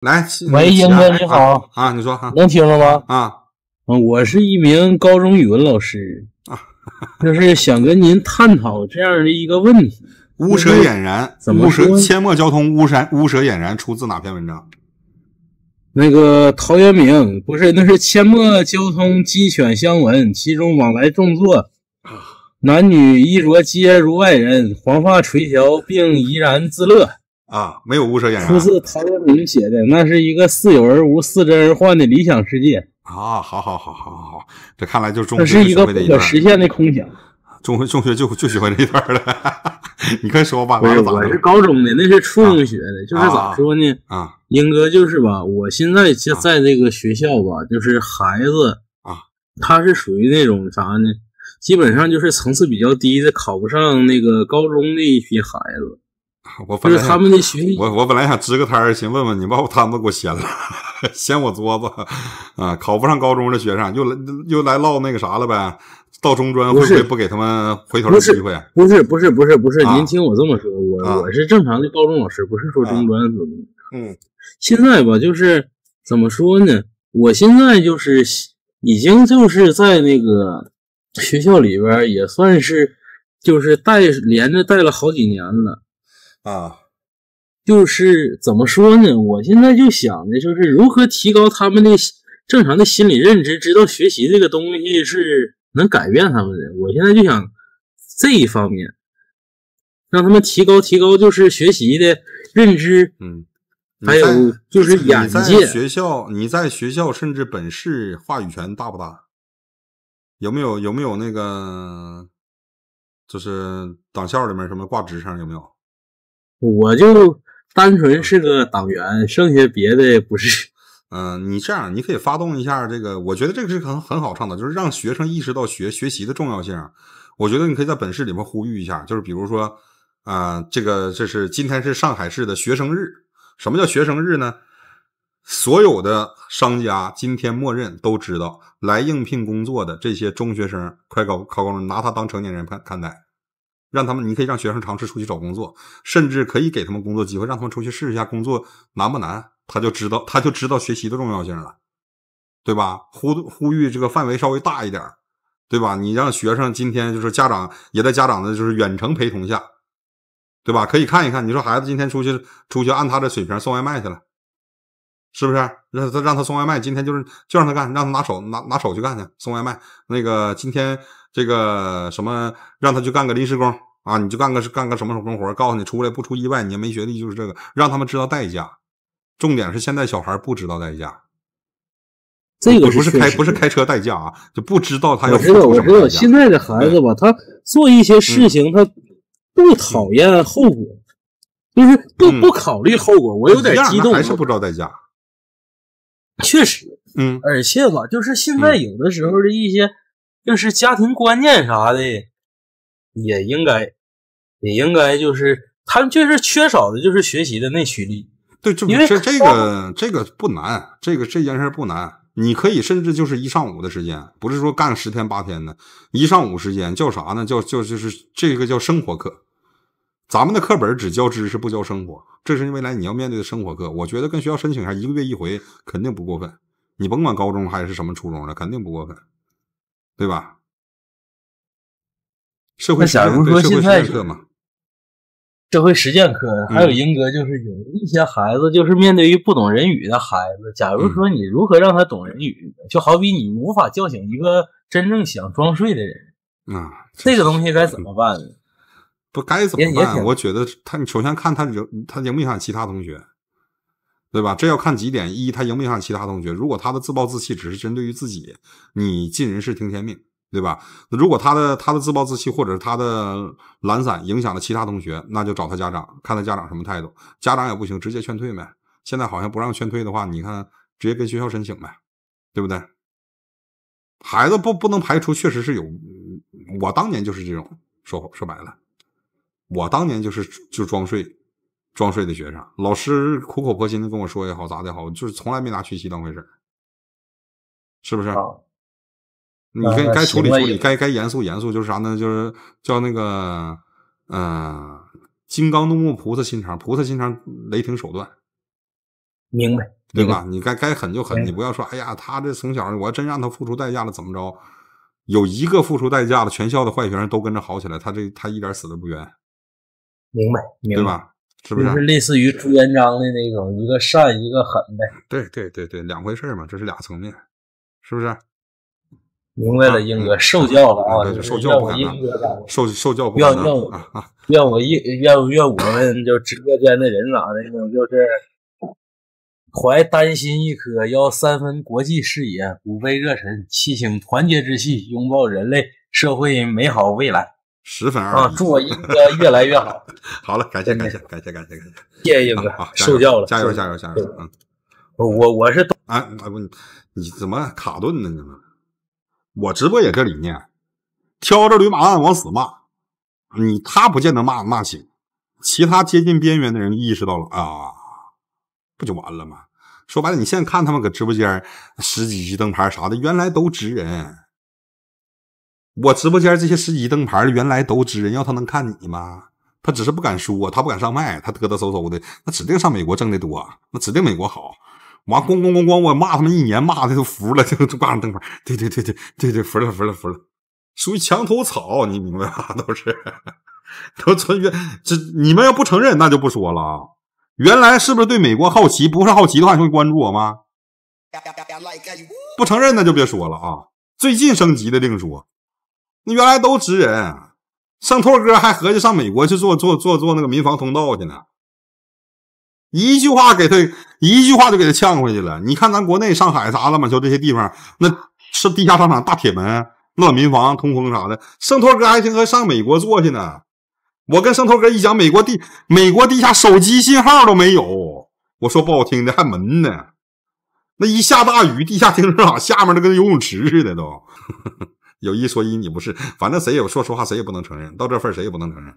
来，喂，英哥，你好啊，你说能听着吗？啊，我是一名高中语文老师啊，就是想跟您探讨这样的一个问题：乌蛇俨然，怎乌蛇阡陌交通，乌山乌蛇俨然出自哪篇文章？那个陶渊明不是？那是阡陌交通，鸡犬相闻，其中往来种作，男女衣着皆如外人，黄发垂髫并怡然自乐。啊，没有物色演员。出自陶渊明写的，那是一个似有而无、似真而幻的理想世界啊！好好好好好好，这看来就中。学是一个可实现的空想。中中学就就喜欢这一段了，你快说吧。我是高中的，那是初中学的，就是咋说呢？啊，英哥就是吧，我现在就在这个学校吧，就是孩子啊，他是属于那种啥呢？基本上就是层次比较低的，考不上那个高中的一批孩子。我本来他们的学，我我本来想支个摊儿，先问问你，把我摊子给我掀了，掀我桌子啊！考不上高中的学生又来又来唠那个啥了呗？到中专会不会不给他们回头的机会？不是不是不是不是，您听我这么说，我我是正常的高中老师，不是说中专么嗯，现在吧，就是怎么说呢？我现在就是已经就是在那个学校里边也算是，就是带连着带了好几年了。啊，就是怎么说呢？我现在就想的就是如何提高他们的正常的心理认知，知道学习这个东西是能改变他们的。我现在就想这一方面，让他们提高提高，就是学习的认知。嗯，还有就是眼界。学校，你在学校甚至本市话语权大不大？有没有有没有那个，就是党校里面什么挂职上有没有？我就单纯是个党员，剩下别的不是。嗯，你这样，你可以发动一下这个，我觉得这个是很很好倡导，就是让学生意识到学学习的重要性。我觉得你可以在本市里面呼吁一下，就是比如说啊，这个这是今天是上海市的学生日。什么叫学生日呢？所有的商家今天默认都知道，来应聘工作的这些中学生，快考考高中，拿他当成年人看看待。让他们，你可以让学生尝试出去找工作，甚至可以给他们工作机会，让他们出去试一下工作难不难？他就知道，他就知道学习的重要性了，对吧？呼呼吁这个范围稍微大一点对吧？你让学生今天就是家长也在家长的就是远程陪同下，对吧？可以看一看，你说孩子今天出去出去按他的水平送外卖去了，是不是？让他让他送外卖，今天就是就让他干，让他拿手拿拿手去干去送外卖。那个今天。这个什么让他去干个临时工啊？你就干个干个什么什么活？告诉你出来不出意外，你也没学历就是这个，让他们知道代价。重点是现在小孩不知道代价。这个不是开不是开车代驾啊，就不知道他要负什么我现在的孩子吧，他做一些事情他不讨厌后果，就是不不考虑后果。我有点激动。还是不知道代价。确实，嗯，而且吧，就是现在有的时候的一些。就是家庭观念啥的，也应该，也应该就是他们就是缺少的，就是学习的内驱力。对，这这这个这个不难，这个这件事不难。你可以甚至就是一上午的时间，不是说干十天八天的，一上午时间叫啥呢？叫叫就是这个叫生活课。咱们的课本只教知识不教生活，这是未来你要面对的生活课。我觉得跟学校申请一下，一个月一回肯定不过分。你甭管高中还是什么初中的，肯定不过分。对吧？社会，假如说现在嘛，社会实践课，还有英哥，就是有一些孩子，就是面对于不懂人语的孩子，假如说你如何让他懂人语，就好比你无法叫醒一个真正想装睡的人啊，这个东西该怎么办？不该怎么办？我觉得他，你首先看他有，他影响其他同学。对吧？这要看几点：一，他影不影响其他同学。如果他的自暴自弃只是针对于自己，你尽人事听天命，对吧？那如果他的他的自暴自弃或者是他的懒散影响了其他同学，那就找他家长，看他家长什么态度。家长也不行，直接劝退呗。现在好像不让劝退的话，你看直接跟学校申请呗，对不对？孩子不不能排除确实是有，我当年就是这种说说白了，我当年就是就装睡。装睡的学生，老师苦口婆心的跟我说也好，咋也好，就是从来没拿学习当回事儿，是不是？你该该处理处理，该该严肃严肃，就是啥呢？就是叫那个，嗯，金刚怒目，菩萨心肠，菩萨心肠，雷霆手段，明白，对吧？你该该狠就狠，你不要说，哎呀，他这从小，我要真让他付出代价了，怎么着？有一个付出代价了，全校的坏学生都跟着好起来，他这他一点死都不冤，明白，对吧？就是类似于朱元璋的那种，一个善，一个狠呗。对对对对，两回事嘛，这是俩层面，是不是？明白了，英哥受教了啊！受教不难。受受教不愿我愿我愿我们就直播间的人咋的就是怀丹心一颗，要三分国际视野，五杯热忱，七情团结之气，拥抱人类社会美好未来。十分啊！祝我英哥越来越好。好了，感谢感谢感谢感谢感谢，谢谢英哥，受教了，加油加油加油！嗯，我我是哎啊不，你怎么卡顿呢？你们，我直播也这里念，挑着驴马鞍往死骂你，他不见得骂骂醒，其他接近边缘的人意识到了啊，不就完了吗？说白了，你现在看他们搁直播间十几级灯牌啥的，原来都直人。我直播间这些十几灯牌原来都知，人要他能看你吗？他只是不敢说，他不敢上麦，他嘚嘚嗖嗖的，那指定上美国挣的多，那指定美国好。完，咣咣咣咣，我骂他们一年，骂的都服了，就挂上灯牌。对对对对对对，服了服了服了，属于墙头草，你明白吧？都是都存冤，这你们要不承认，那就不说了。原来是不是对美国好奇？不是好奇的话，你会关注我吗？不承认那就别说了啊。最近升级的另说。原来都直人，圣托哥还合计上美国去做做做做那个民房通道去呢。一句话给他，一句话就给他呛回去了。你看咱国内上海啥了嘛？就这些地方，那是地下商场大铁门，乱民房通风啥的。圣托哥还听还上美国做去呢。我跟圣托哥一讲，美国地美国地下手机信号都没有。我说不好听的还门呢。那一下大雨，地下停车场下面都跟游泳池似的都。有一说一，你不是，反正谁也说实话，谁也不能承认到这份谁也不能承认。